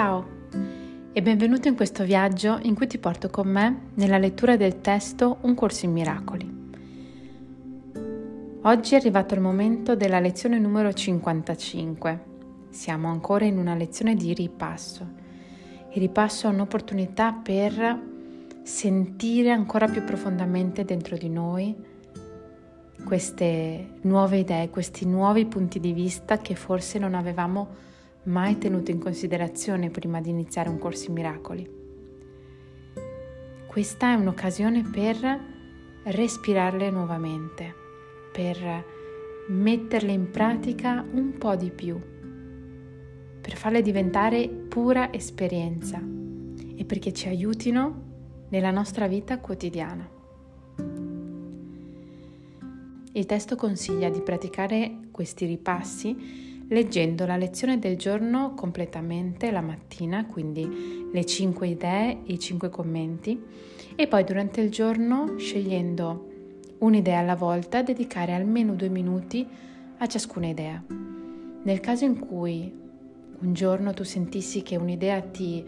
Ciao e benvenuto in questo viaggio in cui ti porto con me nella lettura del testo Un corso in miracoli. Oggi è arrivato il momento della lezione numero 55. Siamo ancora in una lezione di ripasso. Il ripasso è un'opportunità per sentire ancora più profondamente dentro di noi queste nuove idee, questi nuovi punti di vista che forse non avevamo mai tenuto in considerazione prima di iniziare un corso in miracoli. Questa è un'occasione per respirarle nuovamente, per metterle in pratica un po' di più, per farle diventare pura esperienza e perché ci aiutino nella nostra vita quotidiana. Il testo consiglia di praticare questi ripassi leggendo la lezione del giorno completamente la mattina, quindi le 5 idee, i 5 commenti, e poi durante il giorno scegliendo un'idea alla volta, dedicare almeno due minuti a ciascuna idea. Nel caso in cui un giorno tu sentissi che un'idea ti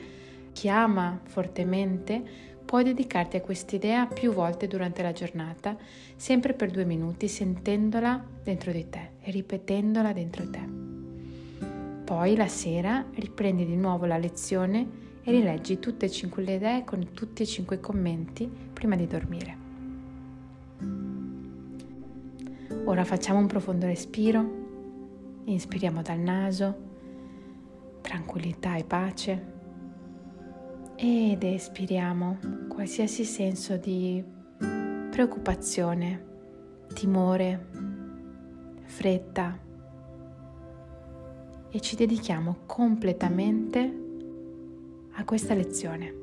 chiama fortemente, puoi dedicarti a quest'idea più volte durante la giornata, sempre per due minuti, sentendola dentro di te e ripetendola dentro te. Poi la sera riprendi di nuovo la lezione e rileggi tutte e cinque le idee con tutti e cinque i commenti prima di dormire. Ora facciamo un profondo respiro, inspiriamo dal naso, tranquillità e pace ed espiriamo qualsiasi senso di preoccupazione, timore, fretta e ci dedichiamo completamente a questa lezione.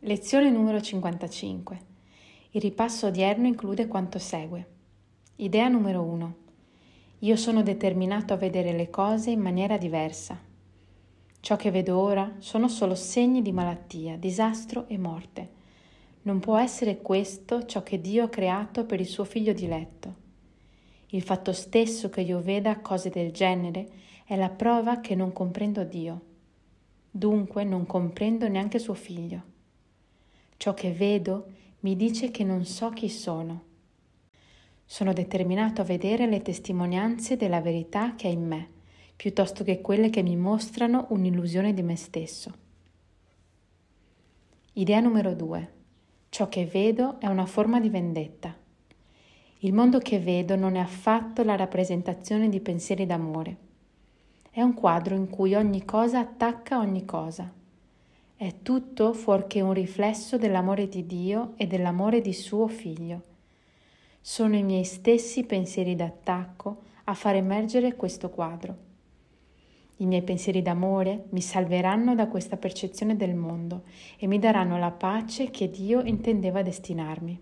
Lezione numero 55. Il ripasso odierno include quanto segue. Idea numero 1. Io sono determinato a vedere le cose in maniera diversa. Ciò che vedo ora sono solo segni di malattia, disastro e morte. Non può essere questo ciò che Dio ha creato per il suo figlio diletto. Il fatto stesso che io veda cose del genere è la prova che non comprendo Dio. Dunque non comprendo neanche suo figlio. Ciò che vedo mi dice che non so chi sono. Sono determinato a vedere le testimonianze della verità che è in me, piuttosto che quelle che mi mostrano un'illusione di me stesso. Idea numero due. Ciò che vedo è una forma di vendetta. Il mondo che vedo non è affatto la rappresentazione di pensieri d'amore. È un quadro in cui ogni cosa attacca ogni cosa. È tutto fuorché un riflesso dell'amore di Dio e dell'amore di suo figlio. Sono i miei stessi pensieri d'attacco a far emergere questo quadro. I miei pensieri d'amore mi salveranno da questa percezione del mondo e mi daranno la pace che Dio intendeva destinarmi.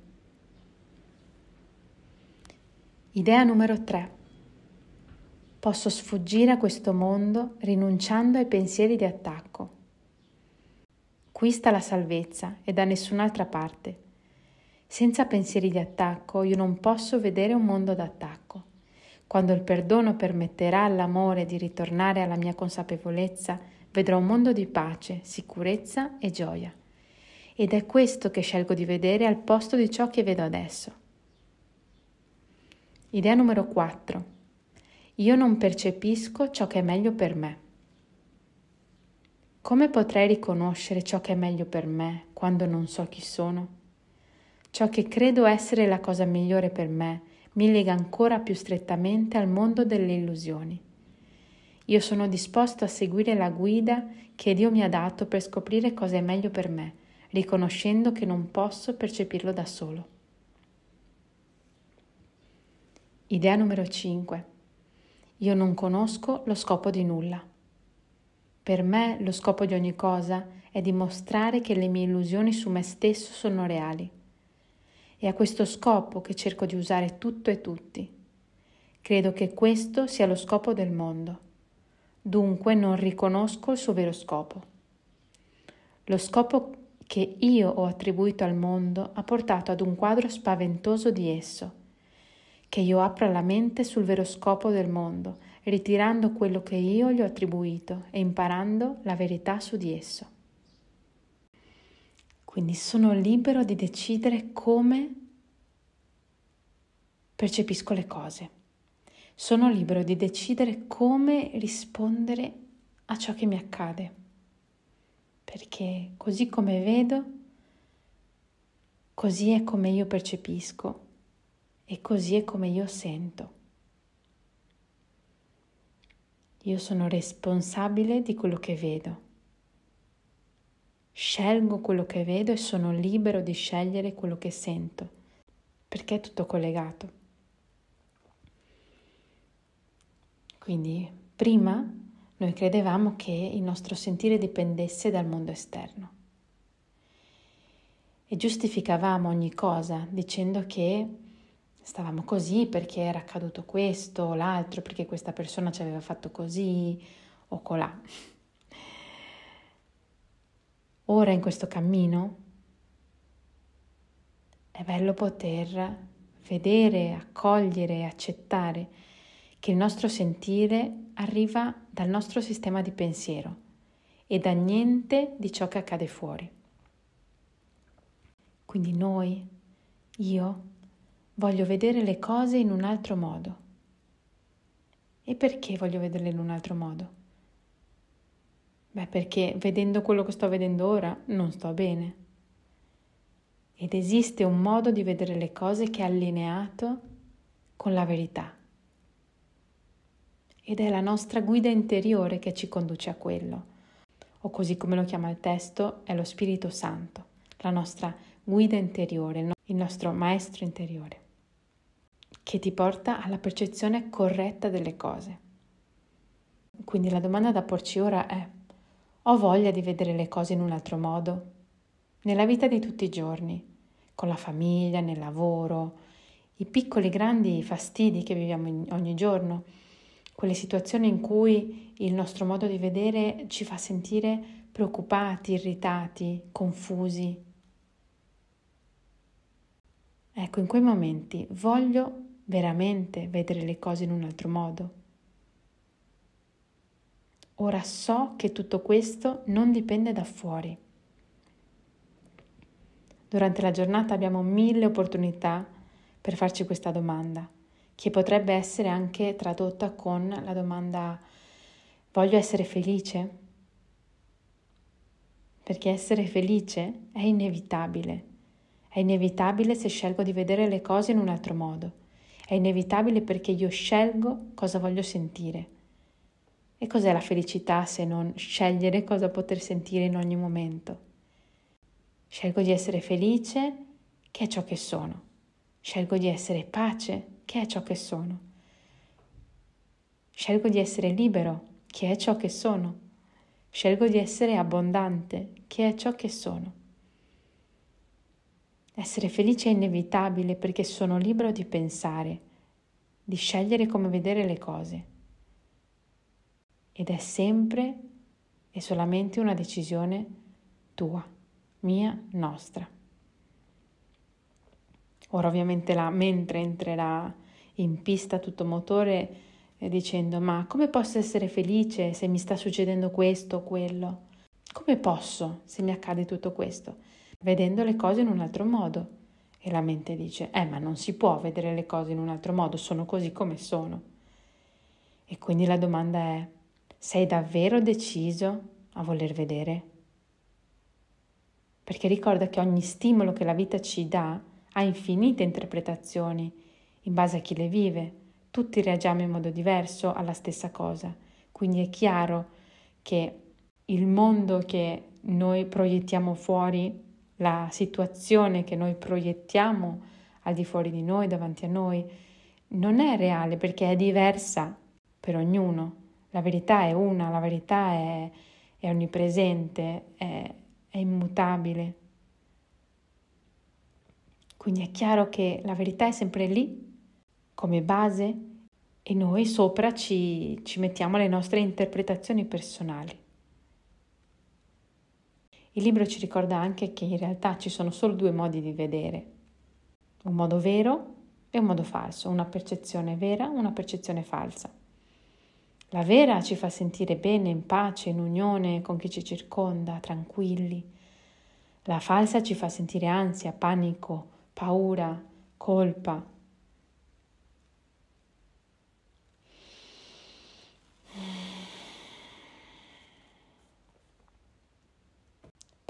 Idea numero 3. Posso sfuggire a questo mondo rinunciando ai pensieri di attacco. Qui sta la salvezza e da nessun'altra parte. Senza pensieri di attacco io non posso vedere un mondo d'attacco. Quando il perdono permetterà all'amore di ritornare alla mia consapevolezza, vedrò un mondo di pace, sicurezza e gioia. Ed è questo che scelgo di vedere al posto di ciò che vedo adesso. Idea numero 4. Io non percepisco ciò che è meglio per me. Come potrei riconoscere ciò che è meglio per me quando non so chi sono? Ciò che credo essere la cosa migliore per me mi lega ancora più strettamente al mondo delle illusioni. Io sono disposto a seguire la guida che Dio mi ha dato per scoprire cosa è meglio per me, riconoscendo che non posso percepirlo da solo. Idea numero 5. Io non conosco lo scopo di nulla. Per me lo scopo di ogni cosa è dimostrare che le mie illusioni su me stesso sono reali. È a questo scopo che cerco di usare tutto e tutti. Credo che questo sia lo scopo del mondo. Dunque non riconosco il suo vero scopo. Lo scopo che io ho attribuito al mondo ha portato ad un quadro spaventoso di esso che io apra la mente sul vero scopo del mondo, ritirando quello che io gli ho attribuito e imparando la verità su di esso. Quindi sono libero di decidere come percepisco le cose. Sono libero di decidere come rispondere a ciò che mi accade. Perché così come vedo, così è come io percepisco e così è come io sento. Io sono responsabile di quello che vedo. Scelgo quello che vedo e sono libero di scegliere quello che sento, perché è tutto collegato. Quindi prima noi credevamo che il nostro sentire dipendesse dal mondo esterno e giustificavamo ogni cosa dicendo che stavamo così perché era accaduto questo o l'altro, perché questa persona ci aveva fatto così o colà. Ora in questo cammino è bello poter vedere, accogliere accettare che il nostro sentire arriva dal nostro sistema di pensiero e da niente di ciò che accade fuori. Quindi noi, io, Voglio vedere le cose in un altro modo. E perché voglio vederle in un altro modo? Beh, perché vedendo quello che sto vedendo ora non sto bene. Ed esiste un modo di vedere le cose che è allineato con la verità. Ed è la nostra guida interiore che ci conduce a quello, o così come lo chiama il testo, è lo Spirito Santo, la nostra guida interiore, il nostro maestro interiore che ti porta alla percezione corretta delle cose. Quindi la domanda da porci ora è, ho voglia di vedere le cose in un altro modo? Nella vita di tutti i giorni, con la famiglia, nel lavoro, i piccoli grandi fastidi che viviamo ogni giorno, quelle situazioni in cui il nostro modo di vedere ci fa sentire preoccupati, irritati, confusi. Ecco, in quei momenti voglio veramente vedere le cose in un altro modo. Ora so che tutto questo non dipende da fuori. Durante la giornata abbiamo mille opportunità per farci questa domanda, che potrebbe essere anche tradotta con la domanda voglio essere felice? Perché essere felice è inevitabile. È inevitabile se scelgo di vedere le cose in un altro modo. È inevitabile perché io scelgo cosa voglio sentire. E cos'è la felicità se non scegliere cosa poter sentire in ogni momento? Scelgo di essere felice, che è ciò che sono. Scelgo di essere pace, che è ciò che sono. Scelgo di essere libero, che è ciò che sono. Scelgo di essere abbondante, che è ciò che sono. Essere felice è inevitabile perché sono libero di pensare, di scegliere come vedere le cose. Ed è sempre e solamente una decisione tua, mia, nostra. Ora ovviamente la mentre entrerà in pista tutto motore eh, dicendo ma come posso essere felice se mi sta succedendo questo o quello? Come posso se mi accade tutto questo? vedendo le cose in un altro modo. E la mente dice, eh ma non si può vedere le cose in un altro modo, sono così come sono. E quindi la domanda è, sei davvero deciso a voler vedere? Perché ricorda che ogni stimolo che la vita ci dà ha infinite interpretazioni in base a chi le vive. Tutti reagiamo in modo diverso alla stessa cosa. Quindi è chiaro che il mondo che noi proiettiamo fuori la situazione che noi proiettiamo al di fuori di noi, davanti a noi, non è reale perché è diversa per ognuno. La verità è una, la verità è, è onnipresente, è, è immutabile. Quindi è chiaro che la verità è sempre lì, come base, e noi sopra ci, ci mettiamo le nostre interpretazioni personali. Il libro ci ricorda anche che in realtà ci sono solo due modi di vedere, un modo vero e un modo falso, una percezione vera, e una percezione falsa. La vera ci fa sentire bene, in pace, in unione con chi ci circonda, tranquilli. La falsa ci fa sentire ansia, panico, paura, colpa,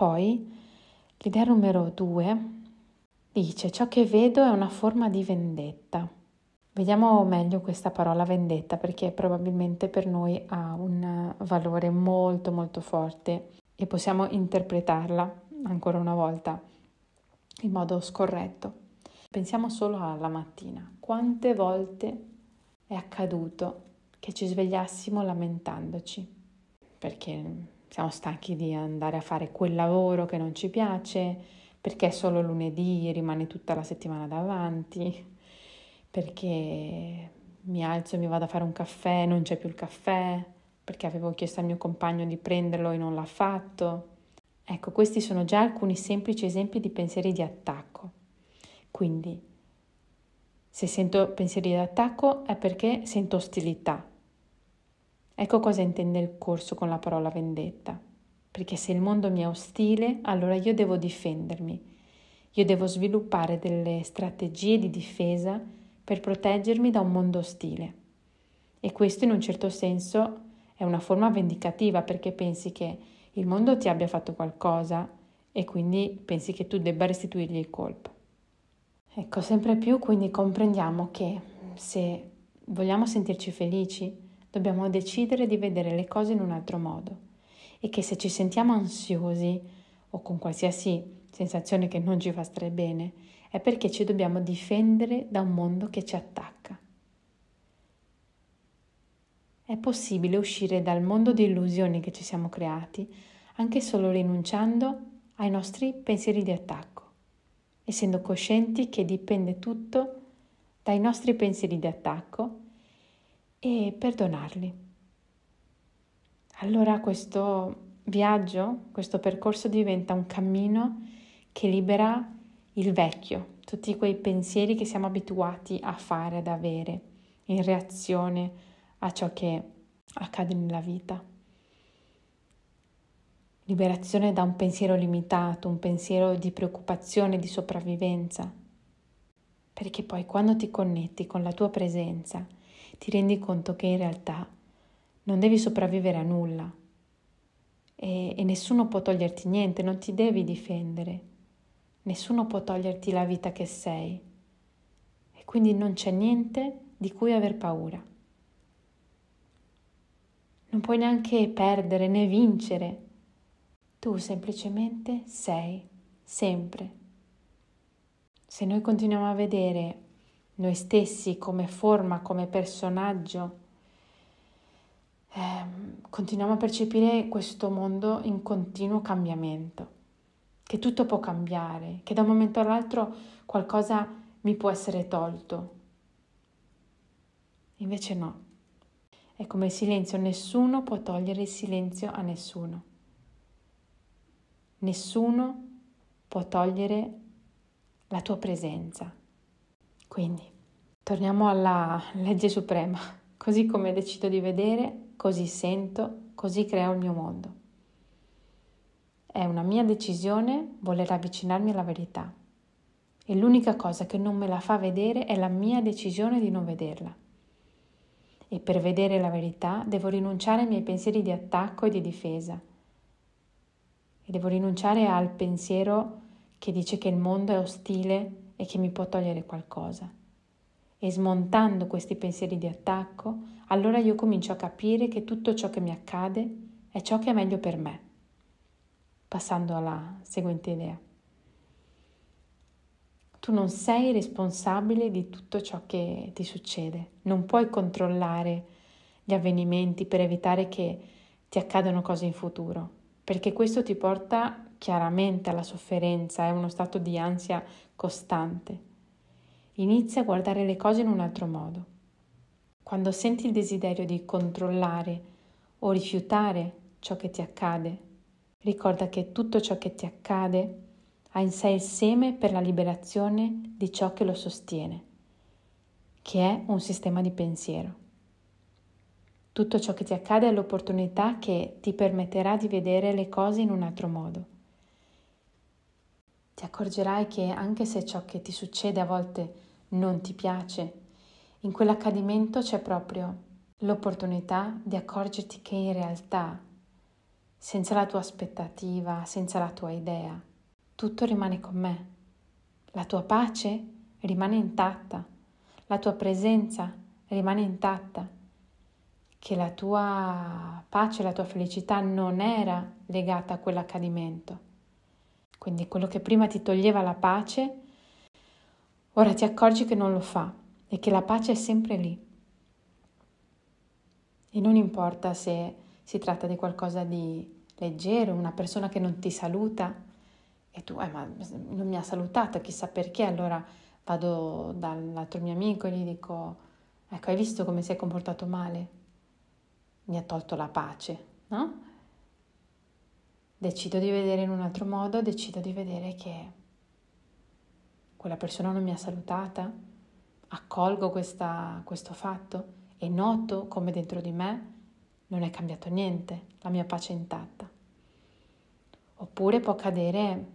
Poi l'idea numero due dice ciò che vedo è una forma di vendetta. Vediamo meglio questa parola vendetta perché probabilmente per noi ha un valore molto molto forte e possiamo interpretarla ancora una volta in modo scorretto. Pensiamo solo alla mattina. Quante volte è accaduto che ci svegliassimo lamentandoci perché siamo stanchi di andare a fare quel lavoro che non ci piace, perché è solo lunedì e rimane tutta la settimana davanti, perché mi alzo e mi vado a fare un caffè, e non c'è più il caffè, perché avevo chiesto al mio compagno di prenderlo e non l'ha fatto. Ecco, questi sono già alcuni semplici esempi di pensieri di attacco. Quindi, se sento pensieri di attacco è perché sento ostilità, Ecco cosa intende il corso con la parola vendetta. Perché se il mondo mi è ostile, allora io devo difendermi. Io devo sviluppare delle strategie di difesa per proteggermi da un mondo ostile. E questo in un certo senso è una forma vendicativa perché pensi che il mondo ti abbia fatto qualcosa e quindi pensi che tu debba restituirgli il colpo. Ecco, sempre più quindi comprendiamo che se vogliamo sentirci felici, dobbiamo decidere di vedere le cose in un altro modo e che se ci sentiamo ansiosi o con qualsiasi sensazione che non ci fa stare bene, è perché ci dobbiamo difendere da un mondo che ci attacca. È possibile uscire dal mondo di illusioni che ci siamo creati anche solo rinunciando ai nostri pensieri di attacco, essendo coscienti che dipende tutto dai nostri pensieri di attacco e perdonarli. Allora questo viaggio, questo percorso diventa un cammino che libera il vecchio, tutti quei pensieri che siamo abituati a fare, ad avere, in reazione a ciò che accade nella vita. Liberazione da un pensiero limitato, un pensiero di preoccupazione, di sopravvivenza. Perché poi quando ti connetti con la tua presenza, ti rendi conto che in realtà non devi sopravvivere a nulla e, e nessuno può toglierti niente, non ti devi difendere, nessuno può toglierti la vita che sei e quindi non c'è niente di cui aver paura. Non puoi neanche perdere né vincere. Tu semplicemente sei, sempre. Se noi continuiamo a vedere noi stessi come forma, come personaggio, eh, continuiamo a percepire questo mondo in continuo cambiamento, che tutto può cambiare, che da un momento all'altro qualcosa mi può essere tolto. Invece no, è come il silenzio, nessuno può togliere il silenzio a nessuno. Nessuno può togliere la tua presenza. Quindi, torniamo alla legge suprema. Così come decido di vedere, così sento, così creo il mio mondo. È una mia decisione voler avvicinarmi alla verità. E l'unica cosa che non me la fa vedere è la mia decisione di non vederla. E per vedere la verità devo rinunciare ai miei pensieri di attacco e di difesa. E devo rinunciare al pensiero che dice che il mondo è ostile e che mi può togliere qualcosa. E smontando questi pensieri di attacco, allora io comincio a capire che tutto ciò che mi accade è ciò che è meglio per me. Passando alla seguente idea. Tu non sei responsabile di tutto ciò che ti succede, non puoi controllare gli avvenimenti per evitare che ti accadano cose in futuro, perché questo ti porta chiaramente alla sofferenza, è uno stato di ansia costante. Inizia a guardare le cose in un altro modo. Quando senti il desiderio di controllare o rifiutare ciò che ti accade, ricorda che tutto ciò che ti accade ha in sé il seme per la liberazione di ciò che lo sostiene, che è un sistema di pensiero. Tutto ciò che ti accade è l'opportunità che ti permetterà di vedere le cose in un altro modo. Ti accorgerai che anche se ciò che ti succede a volte non ti piace, in quell'accadimento c'è proprio l'opportunità di accorgerti che in realtà, senza la tua aspettativa, senza la tua idea, tutto rimane con me. La tua pace rimane intatta, la tua presenza rimane intatta, che la tua pace, la tua felicità non era legata a quell'accadimento quindi quello che prima ti toglieva la pace, ora ti accorgi che non lo fa e che la pace è sempre lì. E non importa se si tratta di qualcosa di leggero, una persona che non ti saluta e tu, eh, ma non mi ha salutato, chissà perché, allora vado dall'altro mio amico e gli dico, ecco, hai visto come si è comportato male? Mi ha tolto la pace, no? decido di vedere in un altro modo, decido di vedere che quella persona non mi ha salutata, accolgo questa, questo fatto e noto come dentro di me non è cambiato niente, la mia pace è intatta. Oppure può accadere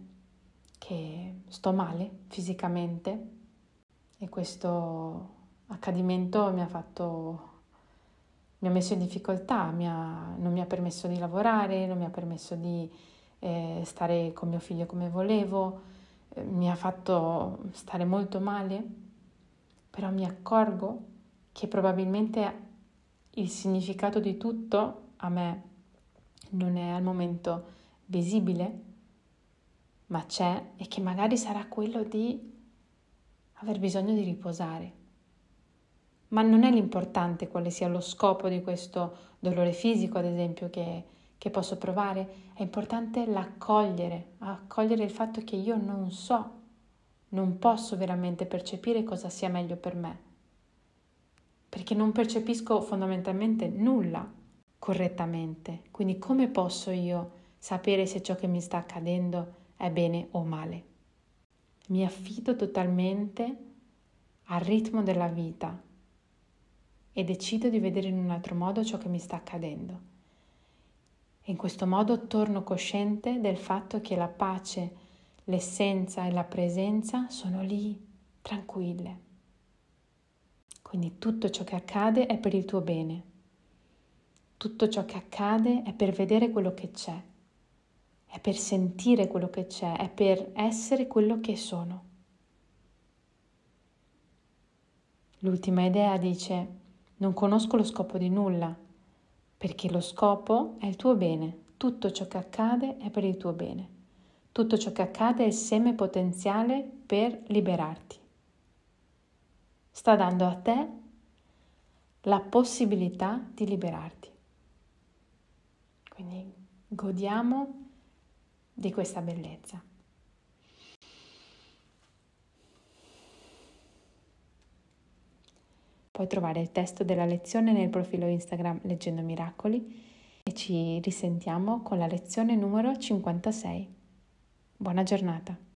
che sto male fisicamente e questo accadimento mi ha fatto mi ha messo in difficoltà, mi ha, non mi ha permesso di lavorare, non mi ha permesso di eh, stare con mio figlio come volevo, eh, mi ha fatto stare molto male, però mi accorgo che probabilmente il significato di tutto a me non è al momento visibile, ma c'è e che magari sarà quello di aver bisogno di riposare ma non è l'importante quale sia lo scopo di questo dolore fisico, ad esempio, che, che posso provare, è importante l'accogliere, accogliere il fatto che io non so, non posso veramente percepire cosa sia meglio per me, perché non percepisco fondamentalmente nulla correttamente, quindi come posso io sapere se ciò che mi sta accadendo è bene o male? Mi affido totalmente al ritmo della vita, e decido di vedere in un altro modo ciò che mi sta accadendo. E in questo modo torno cosciente del fatto che la pace, l'essenza e la presenza sono lì, tranquille. Quindi tutto ciò che accade è per il tuo bene. Tutto ciò che accade è per vedere quello che c'è, è per sentire quello che c'è, è per essere quello che sono. L'ultima idea dice non conosco lo scopo di nulla, perché lo scopo è il tuo bene. Tutto ciò che accade è per il tuo bene. Tutto ciò che accade è seme potenziale per liberarti. Sta dando a te la possibilità di liberarti. Quindi godiamo di questa bellezza. Puoi trovare il testo della lezione nel profilo Instagram Leggendo Miracoli e ci risentiamo con la lezione numero 56. Buona giornata!